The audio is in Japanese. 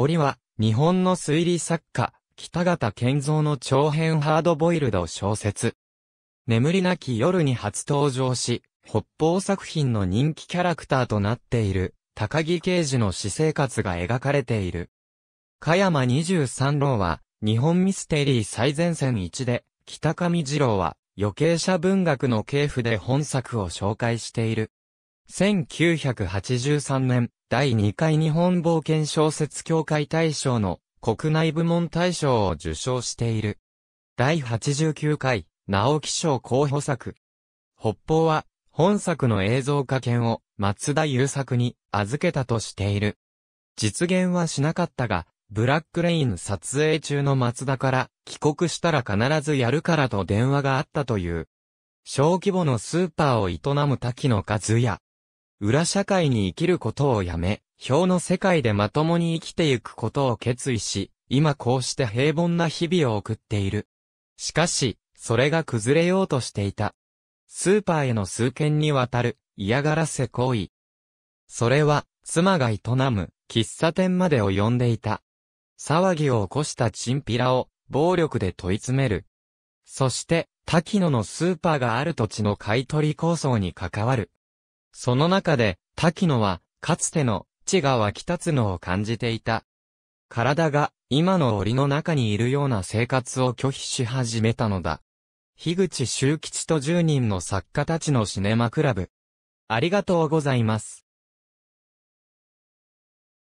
折は、日本の推理作家、北方健三の長編ハードボイルド小説。眠りなき夜に初登場し、北方作品の人気キャラクターとなっている、高木刑事の私生活が描かれている。香山23郎は、日本ミステリー最前線1で、北上二郎は、余計者文学の系譜で本作を紹介している。1983年、第2回日本冒険小説協会大賞の国内部門大賞を受賞している。第89回、直木賞候補作。北方は、本作の映像化権を松田優作に預けたとしている。実現はしなかったが、ブラックレイン撮影中の松田から帰国したら必ずやるからと電話があったという。小規模のスーパーを営む滝野和也、裏社会に生きることをやめ、表の世界でまともに生きてゆくことを決意し、今こうして平凡な日々を送っている。しかし、それが崩れようとしていた。スーパーへの数件にわたる嫌がらせ行為。それは、妻が営む喫茶店まで及んでいた。騒ぎを起こしたチンピラを暴力で問い詰める。そして、滝野のスーパーがある土地の買取構想に関わる。その中で、滝野は、かつての、地が湧き立つのを感じていた。体が、今の檻の中にいるような生活を拒否し始めたのだ。樋口周吉と10人の作家たちのシネマクラブ。ありがとうございます。